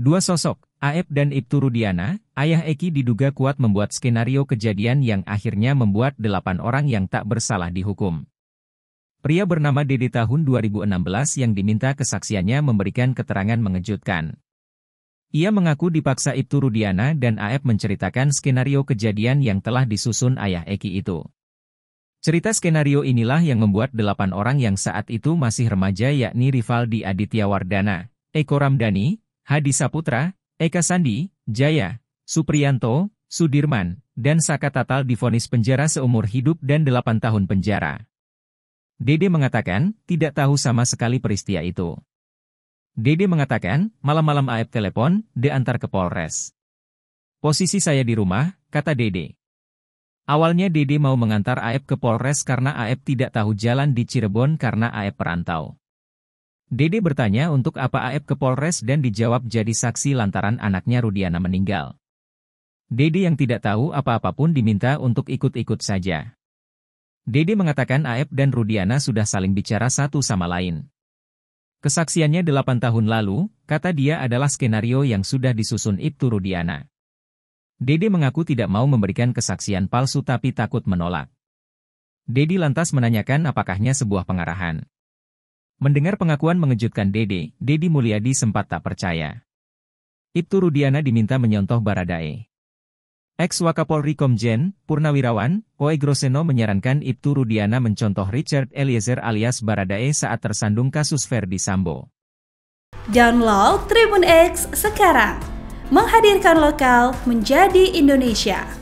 Dua sosok, Aep dan Ibtu Rudiana, ayah Eki diduga kuat membuat skenario kejadian yang akhirnya membuat delapan orang yang tak bersalah dihukum. Pria bernama Dede tahun 2016 yang diminta kesaksiannya memberikan keterangan mengejutkan. Ia mengaku dipaksa Ibtu Rudiana dan Aep menceritakan skenario kejadian yang telah disusun ayah Eki itu. Cerita skenario inilah yang membuat delapan orang yang saat itu masih remaja yakni Rivaldi Aditya Wardana, Eko Ramdhani, Hadi Saputra, Eka Sandi, Jaya, Suprianto, Sudirman, dan Saka Tatal difonis penjara seumur hidup dan 8 tahun penjara. Dede mengatakan, tidak tahu sama sekali peristiwa itu. Dede mengatakan, malam-malam Aep telepon, diantar ke Polres. Posisi saya di rumah, kata Dede. Awalnya Dede mau mengantar Aep ke Polres karena Aep tidak tahu jalan di Cirebon karena Aep perantau. Dede bertanya untuk apa AF ke Polres dan dijawab jadi saksi lantaran anaknya Rudiana meninggal. Dede yang tidak tahu apa apapun diminta untuk ikut-ikut saja. Dede mengatakan AF dan Rudiana sudah saling bicara satu sama lain. Kesaksiannya 8 tahun lalu, kata dia adalah skenario yang sudah disusun Ibtu Rudiana. Dede mengaku tidak mau memberikan kesaksian palsu tapi takut menolak. Dedi lantas menanyakan apakahnya sebuah pengarahan. Mendengar pengakuan mengejutkan Dede, Dedi Mulyadi sempat tak percaya. Ibtu Rudiana diminta menyontoh Baradae. Ex Wakapolri Komjen, Purnawirawan, Oe Groseno menyarankan Ibtu Rudiana mencontoh Richard Eliezer alias Baradae saat tersandung kasus Verdi Sambo. Download Tribun X sekarang. Menghadirkan lokal menjadi Indonesia.